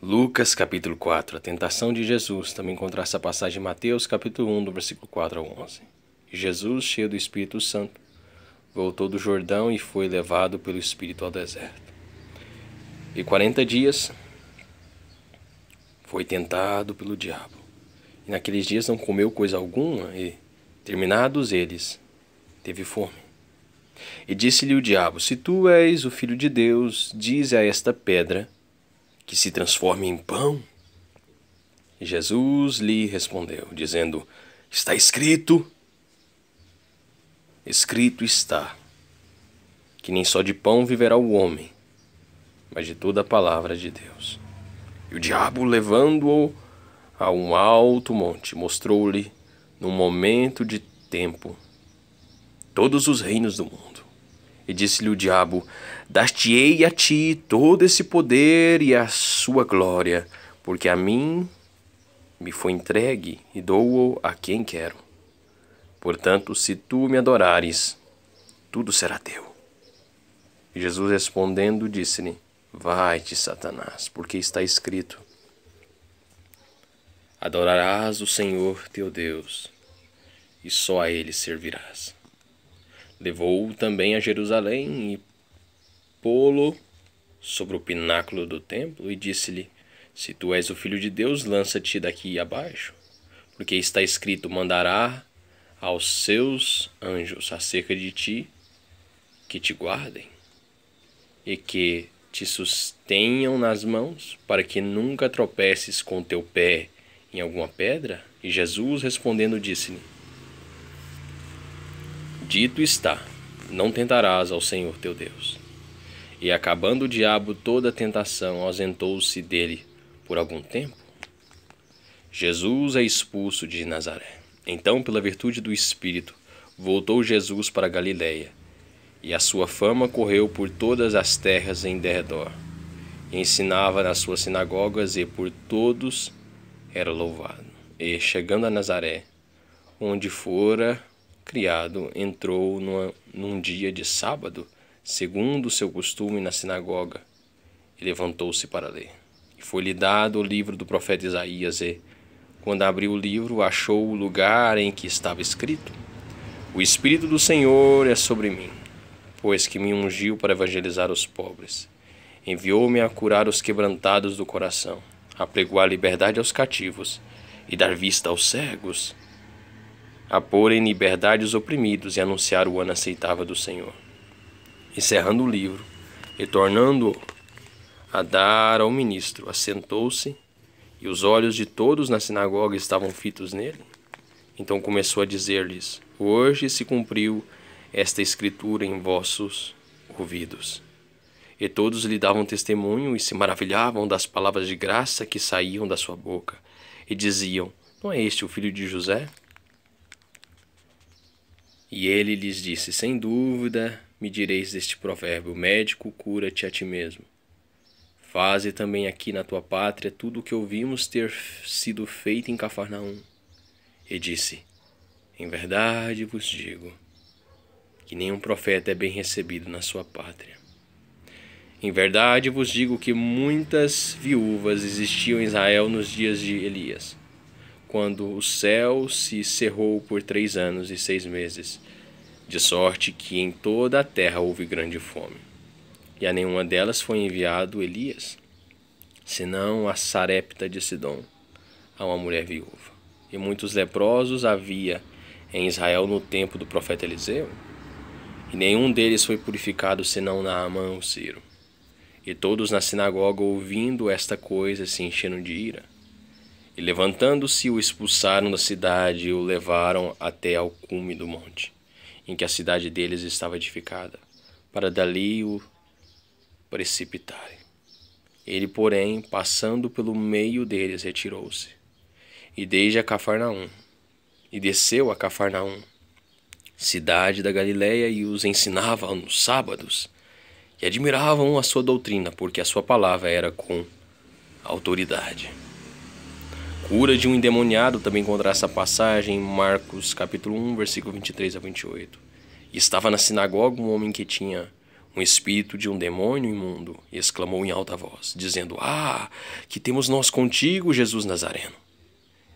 Lucas capítulo 4, a tentação de Jesus, também encontrar essa passagem em Mateus capítulo 1, do versículo 4 ao 11. Jesus, cheio do Espírito Santo, voltou do Jordão e foi levado pelo Espírito ao deserto. E quarenta dias foi tentado pelo diabo. E naqueles dias não comeu coisa alguma e, terminados eles, teve fome. E disse-lhe o diabo, se tu és o filho de Deus, dize a esta pedra que se transforme em pão? Jesus lhe respondeu, dizendo: Está escrito, escrito está, que nem só de pão viverá o homem, mas de toda a palavra de Deus. E o diabo, levando-o a um alto monte, mostrou-lhe, num momento de tempo, todos os reinos do mundo e disse-lhe o diabo: dastei te ei a ti todo esse poder e a sua glória, porque a mim me foi entregue e dou-o a quem quero. Portanto, se tu me adorares, tudo será teu. E Jesus respondendo, disse-lhe: Vai-te, Satanás, porque está escrito: Adorarás o Senhor teu Deus, e só a ele servirás. Levou-o também a Jerusalém e pô-lo sobre o pináculo do templo e disse-lhe: Se tu és o filho de Deus, lança-te daqui abaixo, porque está escrito: Mandará aos seus anjos acerca de ti que te guardem e que te sustenham nas mãos, para que nunca tropeces com teu pé em alguma pedra? E Jesus respondendo disse-lhe: Dito está: Não tentarás ao Senhor teu Deus. E acabando o diabo toda a tentação, ausentou-se dele por algum tempo. Jesus é expulso de Nazaré. Então, pela virtude do Espírito, voltou Jesus para Galiléia, e a sua fama correu por todas as terras em derredor. Ensinava nas suas sinagogas e por todos era louvado. E chegando a Nazaré, onde fora criado, entrou numa, num dia de sábado, segundo o seu costume na sinagoga, e levantou-se para ler. E foi-lhe dado o livro do profeta Isaías, e, quando abriu o livro, achou o lugar em que estava escrito: O Espírito do Senhor é sobre mim, pois que me ungiu para evangelizar os pobres. Enviou-me a curar os quebrantados do coração, a pregoar liberdade aos cativos e dar vista aos cegos a pôr em liberdade os oprimidos e anunciar o ano aceitável do Senhor. Encerrando o livro e tornando a dar ao ministro, assentou-se e os olhos de todos na sinagoga estavam fitos nele. Então começou a dizer-lhes: Hoje se cumpriu esta escritura em vossos ouvidos. E todos lhe davam testemunho e se maravilhavam das palavras de graça que saíam da sua boca, e diziam: Não é este o filho de José? E ele lhes disse: Sem dúvida me direis deste provérbio: médico, cura-te a ti mesmo. Faze também aqui na tua pátria tudo o que ouvimos ter sido feito em Cafarnaum. E disse: Em verdade vos digo que nenhum profeta é bem recebido na sua pátria. Em verdade vos digo que muitas viúvas existiam em Israel nos dias de Elias quando o céu se cerrou por três anos e seis meses, de sorte que em toda a terra houve grande fome. E a nenhuma delas foi enviado Elias, senão a Sarepta de Sidom, a uma mulher viúva. E muitos leprosos havia em Israel no tempo do profeta Eliseu, e nenhum deles foi purificado senão Naamã o Ciro. E todos na sinagoga, ouvindo esta coisa, se enchendo de ira. E levantando-se, o expulsaram da cidade e o levaram até ao cume do monte, em que a cidade deles estava edificada, para dali o precipitarem. Ele, porém, passando pelo meio deles, retirou-se, e desde a Cafarnaum, e desceu a Cafarnaum, cidade da Galiléia e os ensinava nos sábados, e admiravam a sua doutrina, porque a sua palavra era com autoridade cura de um endemoniado também encontrar essa passagem em Marcos capítulo 1, versículo 23 a 28. E estava na sinagoga um homem que tinha um espírito de um demônio imundo, e exclamou em alta voz, dizendo: Ah, que temos nós contigo, Jesus Nazareno.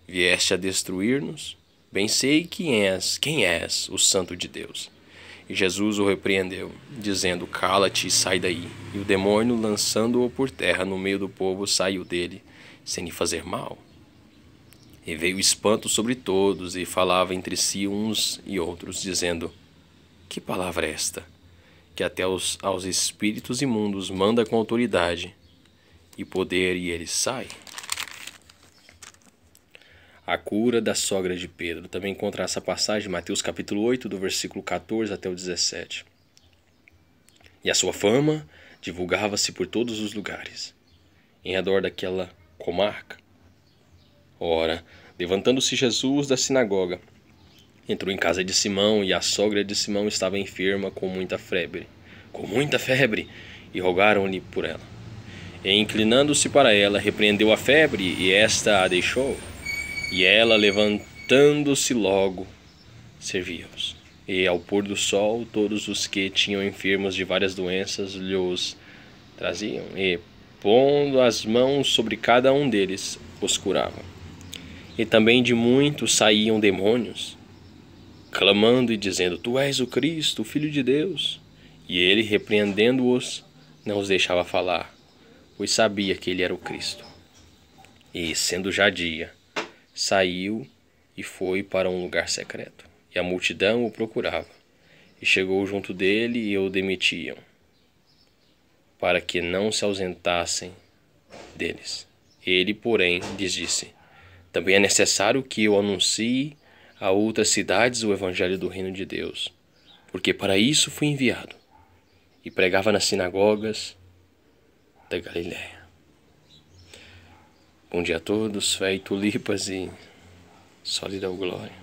Vieste a destruir-nos? Bem sei quem és, quem és, o santo de Deus. E Jesus o repreendeu, dizendo: Cala-te e sai daí. E o demônio, lançando-o por terra no meio do povo, saiu dele, sem lhe fazer mal. E veio espanto sobre todos, e falava entre si uns e outros, dizendo: Que palavra é esta? Que até aos, aos espíritos imundos manda com autoridade e poder, e ele sai A cura da sogra de Pedro. Também encontra essa passagem em Mateus capítulo 8, do versículo 14 até o 17. E a sua fama divulgava-se por todos os lugares, em redor daquela comarca. Ora, Levantando-se Jesus da sinagoga, entrou em casa de Simão e a sogra de Simão estava enferma com muita febre, com muita febre, e rogaram-lhe por ela. E inclinando-se para ela, repreendeu a febre e esta a deixou. E ela, levantando-se logo, servia-os. E ao pôr do sol, todos os que tinham enfermos de várias doenças os traziam, e pondo as mãos sobre cada um deles, os curavam e também de muitos saíam demônios, clamando e dizendo: Tu és o Cristo, o Filho de Deus. E ele, repreendendo-os, não os deixava falar, pois sabia que ele era o Cristo. E, sendo já dia, saiu e foi para um lugar secreto. E a multidão o procurava, e chegou junto dele e o demitiam, para que não se ausentassem deles. Ele, porém, lhes disse: também é necessário que eu anuncie a outras cidades o evangelho do reino de Deus, porque para isso fui enviado. E pregava nas sinagogas da Galiléia. Bom dia a todos, fé e tulipas e sólida glória.